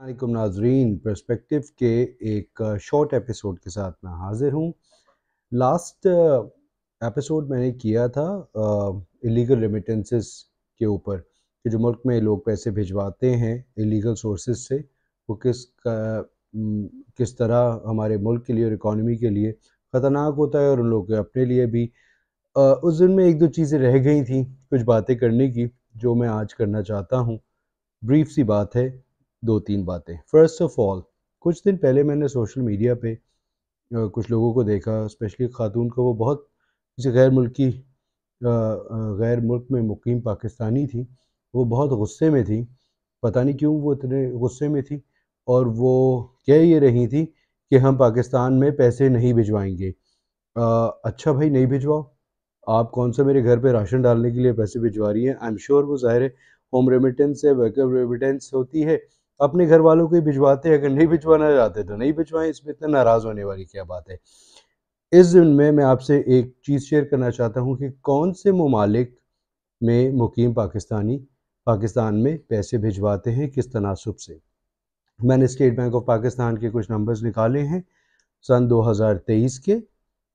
अलैक्म नाजरीन परस्पेक्टिव के एक शॉर्ट एपिसोड के साथ मैं हाज़िर हूँ लास्ट एपिसोड मैंने किया था इलीगल रेमिटेंसेस के ऊपर कि जो मुल्क में लोग पैसे भिजवाते हैं इलीगल सोर्सेज से वो किस का, किस तरह हमारे मुल्क के लिए और इकॉनमी के लिए ख़तरनाक होता है और उन लोगों के अपने लिए भी आ, उस दिन में एक दो चीज़ें रह गई थी कुछ बातें करने की जो मैं आज करना चाहता हूँ ब्रीफ सी बात है दो तीन बातें फ़र्स्ट ऑफ़ ऑल कुछ दिन पहले मैंने सोशल मीडिया पे कुछ लोगों को देखा स्पेशली खातून को वो बहुत किसी गैर मुल्की गैर मुल्क में मुकीम पाकिस्तानी थी वो बहुत गुस्से में थी पता नहीं क्यों वो इतने गुस्से में थी और वो कह ये रही थी कि हम पाकिस्तान में पैसे नहीं भिजवाएंगे अच्छा भाई नहीं भिजवाओ आप कौन सा मेरे घर पे राशन डालने के लिए पैसे भिजवा रही हैं आई एम श्योर वो ज़ाहिर है होम रेमिटेंस है वर्कर रेमिटेंस होती है अपने घर वालों को ही भिजवाते अगर नहीं भिजवाना चाहते तो नहीं भिजवाएं इसमें इतना नाराज़ होने वाली क्या बात है इस दिन में मैं आपसे एक चीज़ शेयर करना चाहता हूँ कि कौन से ममालिक में मुकीम पाकिस्तानी पाकिस्तान में पैसे भिजवाते हैं किस तनासब से मैंने स्टेट बैंक ऑफ पाकिस्तान के कुछ नंबर्स निकाले हैं सन 2023 के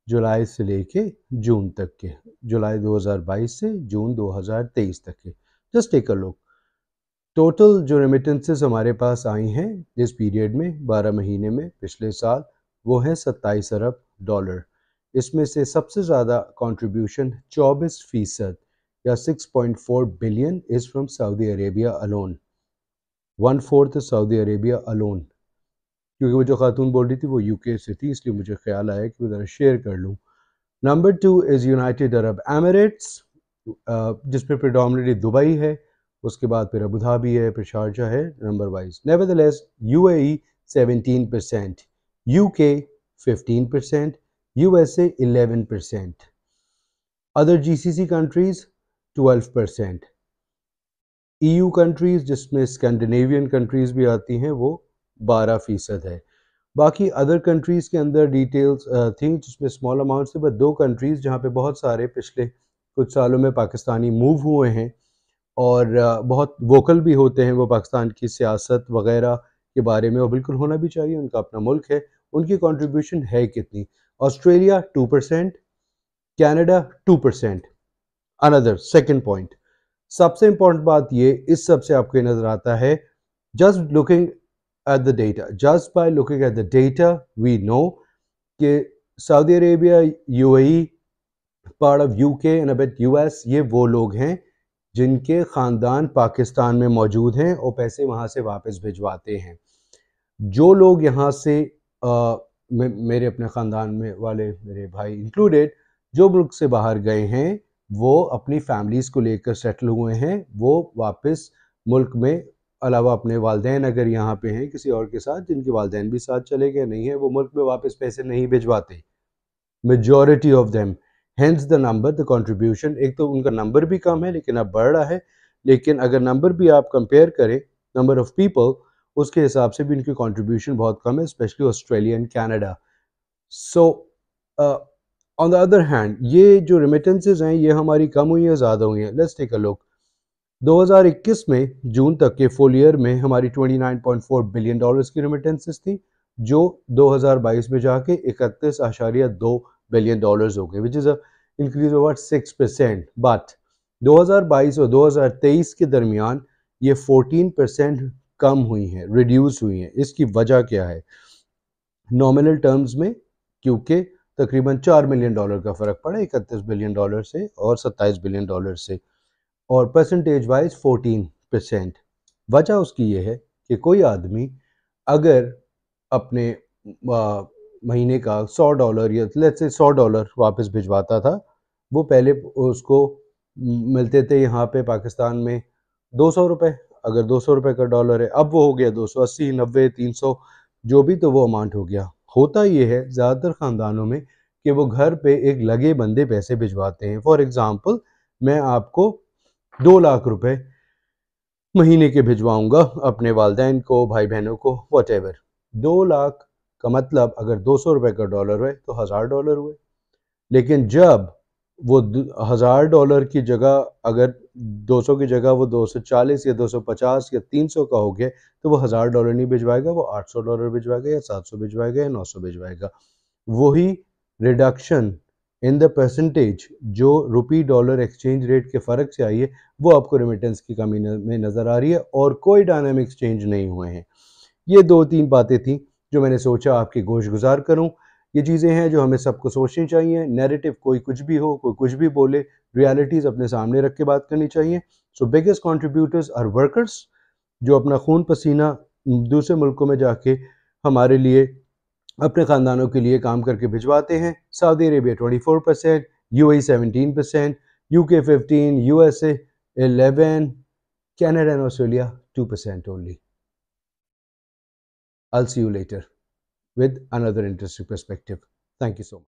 जुलाई से लेके जून तक के जुलाई 2022 से जून 2023 तक के just take a look total जो रेमिटेंसेस हमारे पास आई हैं इस पीरियड में 12 महीने में पिछले साल वो है सत्ताईस अरब डॉलर इसमें से सबसे ज़्यादा कंट्रीब्यूशन 24 फीसद या 6.4 billion is from Saudi Arabia alone one fourth Saudi Arabia alone क्योंकि वो जो खातून बोल रही थी वो यूके से थी इसलिए मुझे ख्याल आया कि मैं ज़रा शेयर कर लूँ number two is United Arab Emirates जिसमें प्रडामली दुबई है उसके बाद फिर अबूधाबी है फिर शारजा है number wise nevertheless U A seventeen percent U K fifteen percent U S A eleven percent other G C C countries twelve percent E U countries जिसमें Scandinavian countries भी आती हैं वो बारह फ़ीसद है बाकी other countries के अंदर डिटेल्स थी uh, जिसमें स्मॉल अमाउंट थे बस दो कंट्रीज़ जहाँ पे बहुत सारे पिछले कुछ सालों में पाकिस्तानी मूव हुए हैं और बहुत वोकल भी होते हैं वो पाकिस्तान की सियासत वगैरह के बारे में और बिल्कुल होना भी चाहिए उनका अपना मुल्क है उनकी कंट्रीब्यूशन है कितनी Australia two percent Canada two percent another second point सबसे इंपॉर्टेंट बात ये इस सबसे आपको नज़र आता है just looking at the data just by looking at the data we know कि Saudi Arabia UAE part of UK and abet US ये वो लोग हैं जिनके ख़ानदान पाकिस्तान में मौजूद हैं और पैसे वहाँ से वापस भिजवाते हैं जो लोग यहाँ से आ, मे, मेरे अपने ख़ानदान में वाले मेरे भाई इंक्लूडेड जो मुल्क से बाहर गए हैं वो अपनी फैमिलीज़ को लेकर सेटल हुए हैं वो वापस मुल्क में अलावा अपने वालदेन अगर यहाँ पे हैं किसी और के साथ जिनके वालदेन भी साथ चले गए नहीं हैं वो मुल्क में वापस पैसे नहीं भिजवाते majority of them hence the number the contribution एक तो उनका नंबर भी कम है लेकिन अब बढ़ रहा है लेकिन अगर नंबर भी आप कंपेयर करें नंबर ऑफ़ पीपल उसके हिसाब से भी इनकी कॉन्ट्रीब्यूशन बहुत कम है specially Australia and Canada so on the other hand ये जो रिमिटेंसेज हैं ये हमारी कम हुई हैं ज़्यादा हुई हैं लेट्स टेक अ लुक 2021 में जून तक के फुल ईयर में हमारी 29.4 बिलियन डॉलर्स की रेमिटेंसेस थी जो 2022 में जाके इकतीस आशारिया दो बिलियन डॉलर्स हो गए which is a increase over six percent but 2022 और 2023 के दरमियान ये 14 परसेंट कम हुई हैं रिड्यूस हुई हैं इसकी वजह क्या है नॉमिनल टर्म्स में क्योंकि तकरीबन चार मिलियन डॉलर का फ़र्क पड़ा इकतीस बिलियन डॉलर से और सत्ताईस बिलियन डॉलर से और परसेंटेज वाइज फोर्टीन परसेंट वजह उसकी ये है कि कोई आदमी अगर अपने आ, महीने का सौ डॉलर या लेट्स से सौ डॉलर वापस भिजवाता था वो पहले उसको मिलते थे यहाँ पे पाकिस्तान में दो सौ रुपये अगर दो सौ रुपये का डॉलर है अब वो हो गया दो सौ अस्सी नब्बे तीन सौ जो भी तो वो अमाउंट हो गया होता ये है ज़्यादातर ख़ानदानों में कि वो घर पे एक लगे बंदे पैसे भिजवाते हैं फॉर एग्ज़ाम्पल मैं आपको दो लाख रुपए महीने के भिजवाऊंगा अपने वालदेन को भाई बहनों को वट दो लाख का मतलब अगर दो सौ रुपये का डॉलर हुए तो हज़ार डॉलर हुए लेकिन जब वो हज़ार डॉलर की जगह अगर दो सौ की जगह वो दो सौ चालीस या दो सौ पचास या तीन सौ का हो गया तो वो हज़ार डॉलर नहीं भिजवाएगा वो आठ सौ डॉलर भिजवाएगा या सात सौ भिजवाएगा या नौ सौ भिजवाएगा वही रिडक्शन इन द परसेंटेज जो रुपी डॉलर एक्सचेंज रेट के फ़र्क से आई है वो आपको रिमिटेंस की कमी में नज़र आ रही है और कोई डायनामिक चेंज नहीं हुए हैं ये दो तीन बातें थी जो मैंने सोचा आपके गोश गुजार करूँ ये चीज़ें हैं जो हमें सबको सोचनी चाहिए नैरेटिव कोई कुछ भी हो कोई कुछ भी बोले रियलिटीज़ अपने सामने रख के बात करनी चाहिए so biggest contributors are workers जो अपना खून पसीना दूसरे मुल्कों में जाके हमारे लिए अपने ख़ानदानों के लिए काम करके भिजवाते हैं Saudi Arabia twenty four percent U I seventeen percent U K fifteen U S eleven Canada and Australia two percent only I'll see you later with another interesting perspective. Thank you so much.